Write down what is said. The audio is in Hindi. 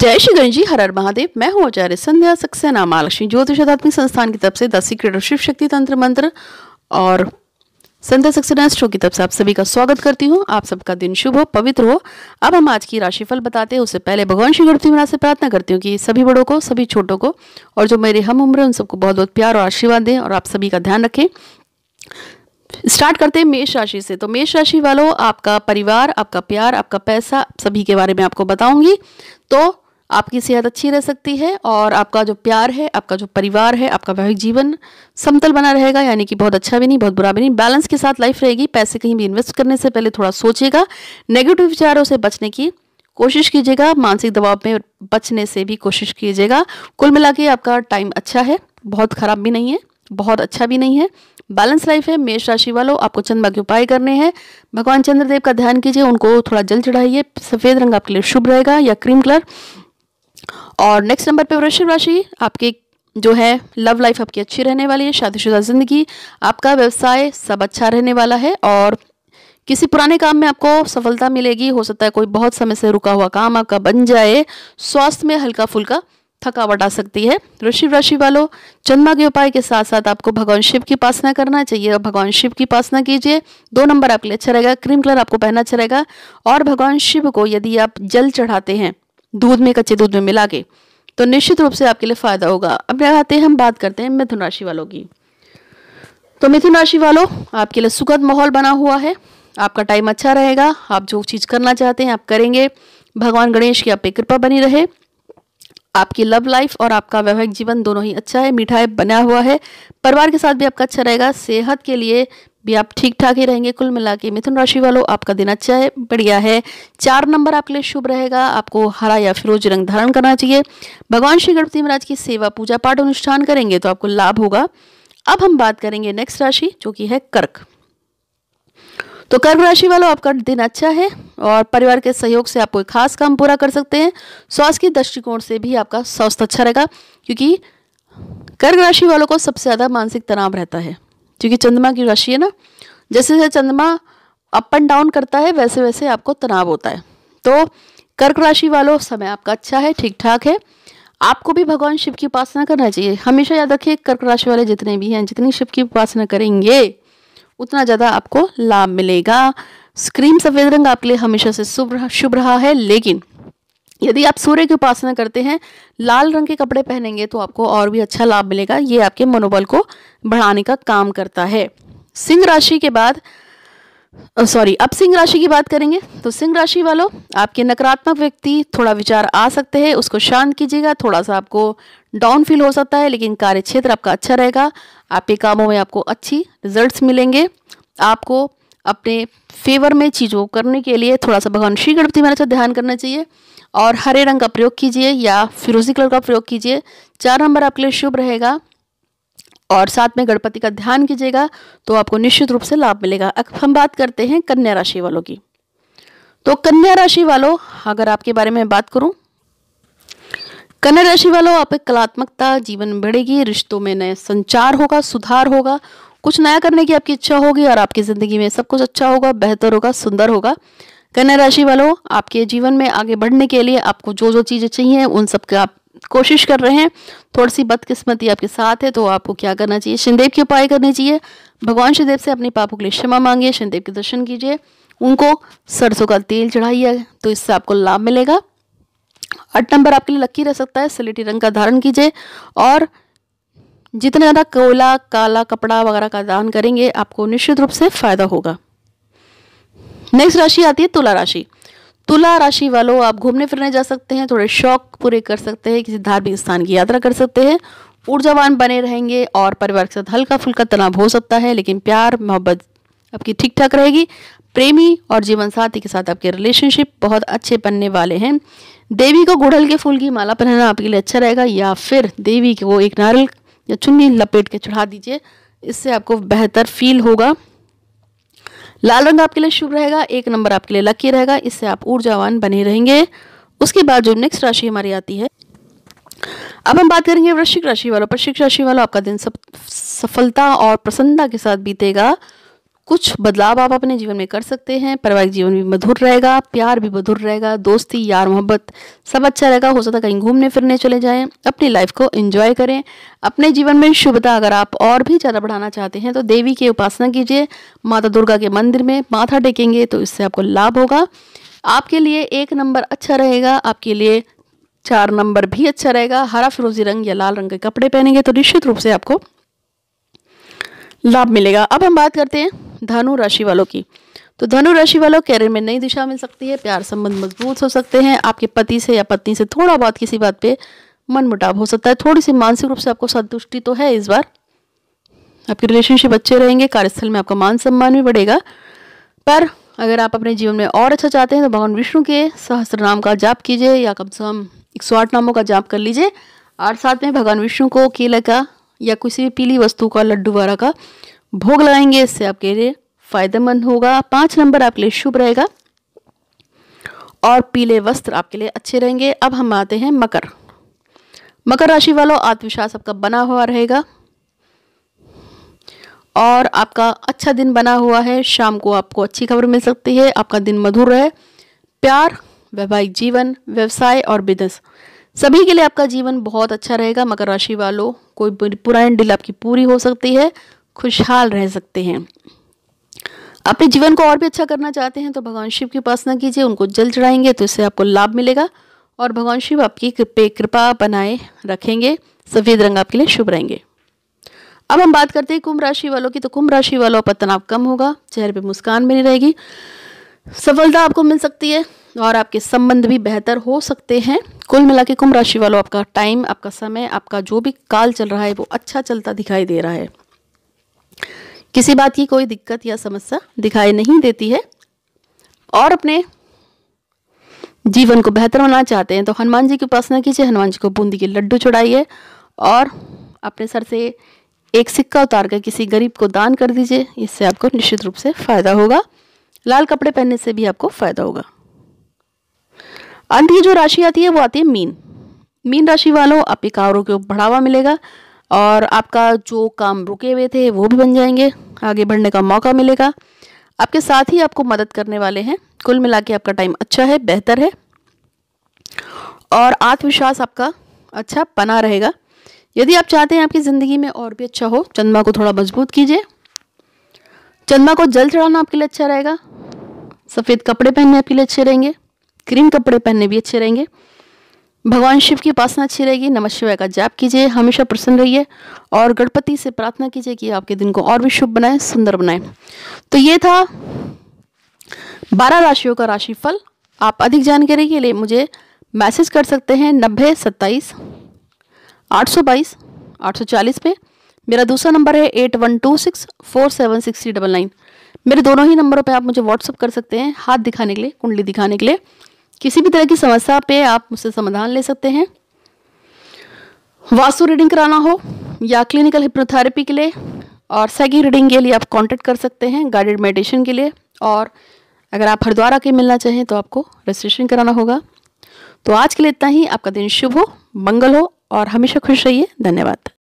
जय श्री गणेश जी हर हर महादेव मैं हूँ आचार्य संध्या सक्सेना महालक्ष्मी ज्योतिष आध्यात्मिक संस्थान की तरफ से दस सीक्रेट और शिव शक्ति तंत्र मंत्र और संध्या सक्सेना शो की तरफ से आप सभी का स्वागत करती हूँ आप सबका दिन शुभ हो पवित्र हो अब हम आज की राशिफल बताते हैं उससे पहले भगवान श्री गणपति महाराज से प्रार्थना करती हूँ कि सभी बड़ों को सभी छोटों को और जो मेरे हम उम्र है उन सबको बहुत बहुत प्यार और आशीर्वाद दें और आप सभी का ध्यान रखें स्टार्ट करते हैं मेष राशि से तो मेष राशि वालों आपका परिवार आपका प्यार आपका पैसा सभी के बारे में आपको बताऊंगी तो आपकी सेहत अच्छी रह सकती है और आपका जो प्यार है आपका जो परिवार है आपका वैवाहिक जीवन समतल बना रहेगा यानी कि बहुत अच्छा भी नहीं बहुत बुरा भी नहीं बैलेंस के साथ लाइफ रहेगी पैसे कहीं भी इन्वेस्ट करने से पहले थोड़ा सोचेगा नेगेटिव विचारों से बचने की कोशिश कीजिएगा मानसिक दबाव में बचने से भी कोशिश कीजिएगा कुल मिला के आपका टाइम अच्छा है बहुत ख़राब भी नहीं है बहुत अच्छा भी नहीं है बैलेंस लाइफ है मेष राशि वालों आपको चंद्रमा के उपाय करने हैं भगवान चंद्रदेव का ध्यान कीजिए उनको थोड़ा जल चढ़ाइए सफ़ेद रंग आपके लिए शुभ रहेगा या क्रीम कलर और नेक्स्ट नंबर पे वृषभ राशि आपके जो है लव लाइफ आपकी अच्छी रहने वाली है शादीशुदा ज़िंदगी आपका व्यवसाय सब अच्छा रहने वाला है और किसी पुराने काम में आपको सफलता मिलेगी हो सकता है कोई बहुत समय से रुका हुआ काम आपका बन जाए स्वास्थ्य में हल्का फुल्का थकावट आ सकती है ऋषि राशि वालों चंद्रमा के उपाय के साथ साथ आपको भगवान शिव की उपासना करना चाहिए और भगवान शिव की उपासना कीजिए दो नंबर आपके लिए अच्छा रहेगा क्रीम कलर आपको पहनना अच्छा रहेगा और भगवान शिव को यदि आप जल चढ़ाते हैं दूध में कच्चे दूध में मिला के तो निश्चित रूप से आपके लिए फ़ायदा होगा अब आते हैं हम बात करते हैं मिथुन राशि वालों की तो मिथुन राशि वालों आपके लिए सुखद माहौल बना हुआ है आपका टाइम अच्छा रहेगा आप जो चीज़ करना चाहते हैं आप करेंगे भगवान गणेश की आप पे कृपा बनी रहे आपकी लव लाइफ और आपका वैवाहिक जीवन दोनों ही अच्छा है मीठा है बना हुआ है परिवार के साथ भी आपका अच्छा रहेगा सेहत के लिए भी आप ठीक ठाक ही रहेंगे कुल मिला के मिथुन राशि वालों आपका दिन अच्छा है बढ़िया है चार नंबर आपके लिए शुभ रहेगा आपको हरा या फिरोज रंग धारण करना चाहिए भगवान श्री गणपति महाराज की सेवा पूजा पाठ अनुष्ठान करेंगे तो आपको लाभ होगा अब हम बात करेंगे नेक्स्ट राशि जो कि है कर्क तो कर्क राशि वालों आपका दिन अच्छा है और परिवार के सहयोग से आप कोई खास काम पूरा कर सकते हैं स्वास्थ्य के दृष्टिकोण से भी आपका स्वास्थ्य अच्छा रहेगा क्योंकि कर्क राशि वालों को सबसे ज़्यादा मानसिक तनाव रहता है क्योंकि चंद्रमा की राशि है ना जैसे जैसे चंद्रमा अप एंड डाउन करता है वैसे वैसे आपको तनाव होता है तो कर्क राशि वालों समय आपका अच्छा है ठीक ठाक है आपको भी भगवान शिव की उपासना करना चाहिए हमेशा याद रखिए कर्क राशि वाले जितने भी हैं जितनी शिव की उपासना करेंगे उतना ज़्यादा आपको लाभ मिलेगा स्क्रीन सफेद रंग आपके लिए हमेशा से शुभ शुभ रहा है लेकिन यदि आप सूर्य की उपासना करते हैं लाल रंग के कपड़े पहनेंगे तो आपको और भी अच्छा लाभ मिलेगा ये आपके मनोबल को बढ़ाने का काम करता है सिंह राशि के बाद सॉरी अब सिंह राशि की बात करेंगे तो सिंह राशि वालों आपके नकारात्मक व्यक्ति थोड़ा विचार आ सकते हैं उसको शांत कीजिएगा थोड़ा सा आपको डाउन फील हो सकता है लेकिन कार्य क्षेत्र आपका अच्छा रहेगा आपके कामों में आपको अच्छी रिजल्ट्स मिलेंगे आपको अपने फेवर में चीज़ों को करने के लिए थोड़ा सा भगवान श्री गणपति महाराज का ध्यान करना चाहिए और हरे रंग का प्रयोग कीजिए या फिरोजी कलर का प्रयोग कीजिए चार नंबर आपके लिए शुभ रहेगा और साथ में गणपति का ध्यान कीजिएगा तो आपको निश्चित रूप से लाभ मिलेगा अब हम बात करते हैं कन्या राशि वालों की तो कन्या राशि वालों अगर आपके बारे में बात करूं कन्या राशि वालों आप कलात्मकता जीवन बढ़ेगी रिश्तों में नए संचार होगा सुधार होगा कुछ नया करने की आपकी इच्छा होगी और आपकी ज़िंदगी में सब कुछ अच्छा होगा बेहतर होगा सुंदर होगा कन्या राशि वालों आपके जीवन में आगे बढ़ने के लिए आपको जो जो चीज़ें चाहिए उन सब का आप कोशिश कर रहे हैं थोड़ी सी बदकिस्मती आपके साथ है तो आपको क्या करना चाहिए शिंदेव के उपाय करने चाहिए भगवान शिवदेव से अपने पापों के लिए क्षमा मांगिए शिंदेव के दर्शन कीजिए उनको सरसों का तेल चढ़ाइए तो इससे आपको लाभ मिलेगा आठ नंबर आपके लिए लकी रह सकता है सलेटी रंग का धारण कीजिए और जितना ज़्यादा कोला काला कपड़ा वगैरह का दान करेंगे आपको निश्चित रूप से फायदा होगा नेक्स्ट राशि आती है तुला राशि तुला राशि वालों आप घूमने फिरने जा सकते हैं थोड़े शौक पूरे कर सकते हैं किसी धार्मिक स्थान की यात्रा कर सकते हैं ऊर्जावान बने रहेंगे और परिवार के साथ हल्का फुल्का तनाव हो सकता है लेकिन प्यार मोहब्बत आपकी ठीक ठाक रहेगी प्रेमी और जीवन साथी के साथ आपके रिलेशनशिप बहुत अच्छे बनने वाले हैं देवी को गुड़हल के फूल की माला पहनना आपके लिए अच्छा रहेगा या फिर देवी को एक नारियल या चुन्नी लपेट के चढ़ा दीजिए इससे आपको बेहतर फील होगा लाल रंग आपके लिए शुभ रहेगा एक नंबर आपके लिए लकी रहेगा इससे आप ऊर्जावान बने रहेंगे उसके बाद जो नेक्स्ट राशि हमारी आती है अब हम बात करेंगे वृश्चिक राशि वालों वृश्चिक राशि वालों आपका दिन सफलता और प्रसन्नता के साथ बीतेगा कुछ बदलाव आप अपने जीवन में कर सकते हैं पारिवारिक जीवन भी मधुर रहेगा प्यार भी मधुर रहेगा दोस्ती यार मोहब्बत सब अच्छा रहेगा हो सकता है कहीं घूमने फिरने चले जाएं अपनी लाइफ को एंजॉय करें अपने जीवन में शुभता अगर आप और भी ज़्यादा बढ़ाना चाहते हैं तो देवी की उपासना कीजिए माता दुर्गा के मंदिर में माथा टेकेंगे तो इससे आपको लाभ होगा आपके लिए एक नंबर अच्छा रहेगा आपके लिए चार नंबर भी अच्छा रहेगा हरा फिरोजी रंग या लाल रंग के कपड़े पहनेंगे तो निश्चित रूप से आपको लाभ मिलेगा अब हम बात करते हैं धनु राशि वालों की तो धनु राशि वालों कैरियर में नई दिशा मिल सकती है प्यार संबंध मजबूत हो सकते हैं आपके पति से या पत्नी से थोड़ा बहुत किसी बात पे मन मुटाव हो सकता है थोड़ी सी मानसिक रूप से आपको संतुष्टि तो है इस बार आपके रिलेशनशिप अच्छे रहेंगे कार्यस्थल में आपका मान सम्मान भी बढ़ेगा पर अगर आप अपने जीवन में और अच्छा चाहते हैं तो भगवान विष्णु के सहस्र नाम का जाप कीजिए या कम से कम एक सौ आठ नामों का जाप कर लीजिए और साथ में भगवान विष्णु को केला का या किसी भी पीली वस्तु का लड्डू वगैरह का भोग लगाएंगे इससे आपके लिए फायदेमंद होगा पांच नंबर आपके लिए शुभ रहेगा और पीले वस्त्र आपके लिए अच्छे रहेंगे अब हम आते हैं मकर मकर राशि वालों आत्मविश्वास आपका बना हुआ रहेगा और आपका अच्छा दिन बना हुआ है शाम को आपको अच्छी खबर मिल सकती है आपका दिन मधुर रहे प्यार वैवाहिक जीवन व्यवसाय और बिजनेस सभी के लिए आपका जीवन बहुत अच्छा रहेगा मकर राशि वालों कोई पुरानी डील आपकी पूरी हो सकती है खुशहाल रह सकते हैं अपने जीवन को और भी अच्छा करना चाहते हैं तो भगवान शिव की उपासना कीजिए उनको जल चढ़ाएंगे तो इससे आपको लाभ मिलेगा और भगवान शिव आपकी कृपे कृपा बनाए रखेंगे सफ़ेद रंग आपके लिए शुभ रहेंगे अब हम बात करते हैं कुंभ राशि वालों की तो कुंभ राशि वालों पर तनाव कम होगा चेहरे पे मुस्कान बनी रहेगी सफलता आपको मिल सकती है और आपके संबंध भी बेहतर हो सकते हैं कुल मिला के कुंभ राशि वालों आपका टाइम आपका समय आपका जो भी काल चल रहा है वो अच्छा चलता दिखाई दे रहा है किसी बात की कोई दिक्कत या समस्या दिखाई नहीं देती है और अपने जीवन को बेहतर बनाना चाहते हैं तो हनुमान जी की उपासना कीजिए हनुमान जी को बूंदी के लड्डू चढ़ाइए और अपने सर से एक सिक्का उतार कर किसी गरीब को दान कर दीजिए इससे आपको निश्चित रूप से फायदा होगा लाल कपड़े पहनने से भी आपको फायदा होगा अंत की जो राशि आती है वो आती है मीन मीन राशि वालों आपके कारों को बढ़ावा मिलेगा और आपका जो काम रुके हुए थे वो भी बन जाएंगे आगे बढ़ने का मौका मिलेगा आपके साथ ही आपको मदद करने वाले हैं कुल मिला के आपका टाइम अच्छा है बेहतर है और आत्मविश्वास आपका अच्छा बना रहेगा यदि आप चाहते हैं आपकी ज़िंदगी में और भी अच्छा हो चंद्रमा को थोड़ा मजबूत कीजिए चंद्रमा को जल चढ़ाना आपके लिए अच्छा रहेगा सफ़ेद कपड़े पहनने आपके लिए अच्छे रहेंगे क्रीम कपड़े पहनने भी अच्छे रहेंगे भगवान शिव की उपासना अच्छी रहेगी नमः शिवाय का जाप कीजिए हमेशा प्रसन्न रहिए और गणपति से प्रार्थना कीजिए कि आपके दिन को और भी शुभ बनाए सुंदर बनाए तो ये था बारह राशियों का राशिफल आप अधिक जानकारी के लिए मुझे मैसेज कर सकते हैं नब्बे सत्ताईस आठ सौ बाईस आठ सौ चालीस पे मेरा दूसरा नंबर है eight one two six four seven six three double nine मेरे दोनों ही नंबरों पे आप मुझे व्हाट्सअप कर सकते हैं हाथ दिखाने के लिए कुंडली दिखाने के लिए किसी भी तरह की समस्या पे आप मुझसे समाधान ले सकते हैं वास्तु रीडिंग कराना हो या क्लिनिकल हिप्नोथेरेपी के लिए और सैगी रीडिंग के लिए आप कांटेक्ट कर सकते हैं गाइडेड मेडिटेशन के लिए और अगर आप हरिद्वार आके मिलना चाहें तो आपको रजिस्ट्रेशन कराना होगा तो आज के लिए इतना ही आपका दिन शुभ हो मंगल हो और हमेशा खुश रहिए धन्यवाद